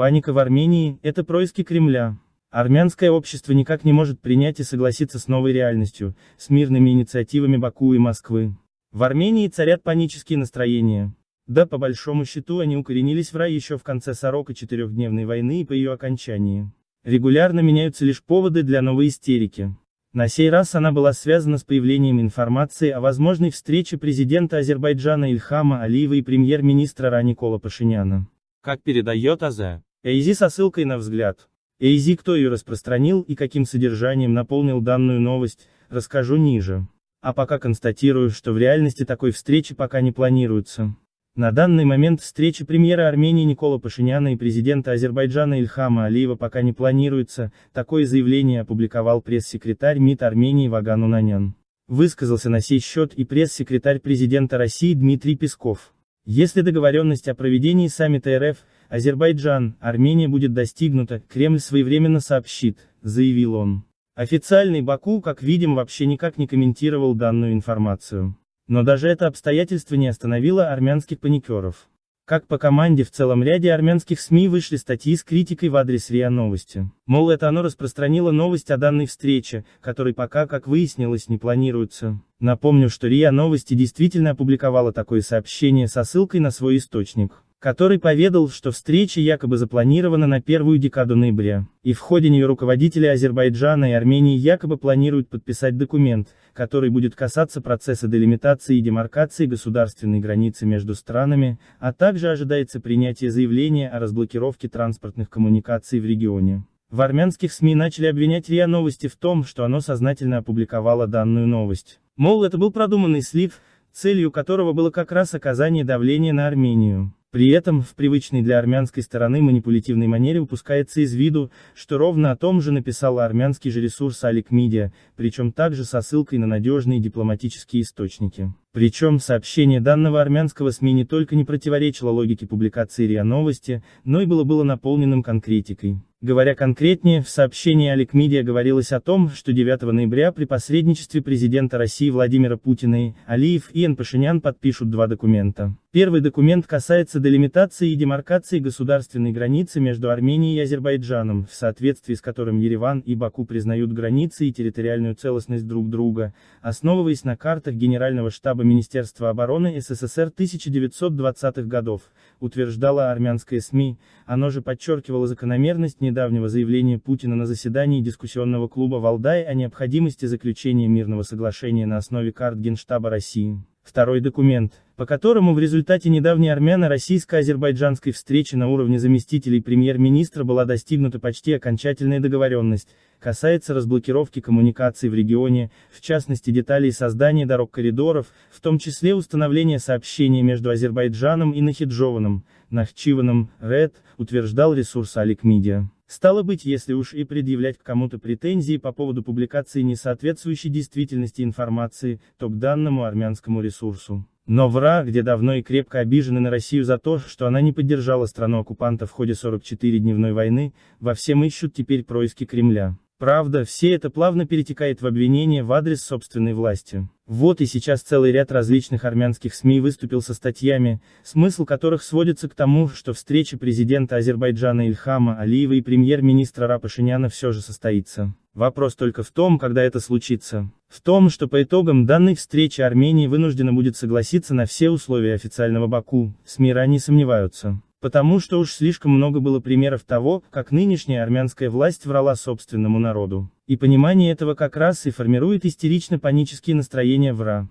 Паника в Армении – это происки Кремля. Армянское общество никак не может принять и согласиться с новой реальностью, с мирными инициативами Баку и Москвы. В Армении царят панические настроения. Да, по большому счету они укоренились в рай еще в конце сорока четырехдневной войны и по ее окончании. Регулярно меняются лишь поводы для новой истерики. На сей раз она была связана с появлением информации о возможной встрече президента Азербайджана Ильхама Алиева и премьер-министра Рани Кола Пашиняна. Как передает АЗ, Эйзи со ссылкой на взгляд. Эйзи кто ее распространил и каким содержанием наполнил данную новость, расскажу ниже. А пока констатирую, что в реальности такой встречи пока не планируется. На данный момент встречи премьера Армении Никола Пашиняна и президента Азербайджана Ильхама Алиева пока не планируется, такое заявление опубликовал пресс-секретарь МИД Армении Ваган Унанян. Высказался на сей счет и пресс-секретарь президента России Дмитрий Песков. Если договоренность о проведении саммита РФ, Азербайджан, Армения будет достигнута, Кремль своевременно сообщит, заявил он. Официальный Баку, как видим, вообще никак не комментировал данную информацию. Но даже это обстоятельство не остановило армянских паникеров. Как по команде в целом ряде армянских СМИ вышли статьи с критикой в адрес РИА Новости. Мол, это оно распространило новость о данной встрече, которой пока, как выяснилось, не планируется. Напомню, что РИА Новости действительно опубликовала такое сообщение со ссылкой на свой источник который поведал, что встреча якобы запланирована на первую декаду ноября, и в ходе нее руководители Азербайджана и Армении якобы планируют подписать документ, который будет касаться процесса делимитации и демаркации государственной границы между странами, а также ожидается принятие заявления о разблокировке транспортных коммуникаций в регионе. В армянских СМИ начали обвинять РИА Новости в том, что оно сознательно опубликовало данную новость. Мол, это был продуманный слив, целью которого было как раз оказание давления на Армению. При этом, в привычной для армянской стороны манипулятивной манере упускается из виду, что ровно о том же написал армянский же ресурс Алик Мидиа, причем также со ссылкой на надежные дипломатические источники. Причем сообщение данного армянского СМИ не только не противоречило логике публикации РИА Новости, но и было было наполненным конкретикой. Говоря конкретнее, в сообщении Алик Мидия говорилось о том, что 9 ноября при посредничестве президента России Владимира Путина и Алиев и Пашинян подпишут два документа. Первый документ касается делимитации и демаркации государственной границы между Арменией и Азербайджаном, в соответствии с которым Ереван и Баку признают границы и территориальную целостность друг друга, основываясь на картах Генерального штаба Министерства обороны СССР 1920-х годов, утверждала армянская СМИ, оно же подчеркивало закономерность недавнего заявления Путина на заседании дискуссионного клуба «Валдай» о необходимости заключения мирного соглашения на основе карт Генштаба России. Второй документ, по которому в результате недавней армяно-российско-азербайджанской встречи на уровне заместителей премьер-министра была достигнута почти окончательная договоренность, касается разблокировки коммуникаций в регионе, в частности деталей создания дорог-коридоров, в том числе установления сообщения между Азербайджаном и Нахиджованом, Нахчиваном, РЭД, утверждал ресурс Алик Мидиа. Стало быть, если уж и предъявлять к кому-то претензии по поводу публикации несоответствующей действительности информации, то к данному армянскому ресурсу. Но вра, где давно и крепко обижены на Россию за то, что она не поддержала страну оккупанта в ходе 44-дневной войны, во всем ищут теперь происки Кремля. Правда, все это плавно перетекает в обвинение в адрес собственной власти. Вот и сейчас целый ряд различных армянских СМИ выступил со статьями, смысл которых сводится к тому, что встреча президента Азербайджана Ильхама Алиева и премьер-министра Рапашиняна все же состоится. Вопрос только в том, когда это случится. В том, что по итогам данной встречи Армения вынуждена будет согласиться на все условия официального Баку, СМИ не сомневаются. Потому что уж слишком много было примеров того, как нынешняя армянская власть врала собственному народу. И понимание этого как раз и формирует истерично-панические настроения вра.